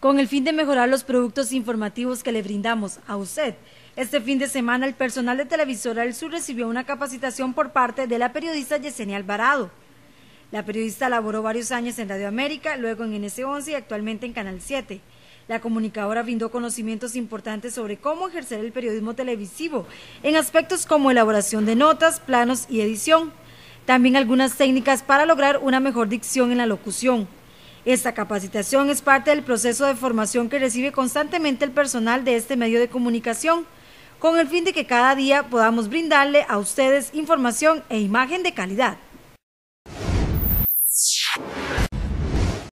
Con el fin de mejorar los productos informativos que le brindamos a usted, este fin de semana el personal de Televisora del Sur recibió una capacitación por parte de la periodista Yesenia Alvarado. La periodista laboró varios años en Radio América, luego en NS11 y actualmente en Canal 7. La comunicadora brindó conocimientos importantes sobre cómo ejercer el periodismo televisivo en aspectos como elaboración de notas, planos y edición. También algunas técnicas para lograr una mejor dicción en la locución. Esta capacitación es parte del proceso de formación que recibe constantemente el personal de este medio de comunicación, con el fin de que cada día podamos brindarle a ustedes información e imagen de calidad.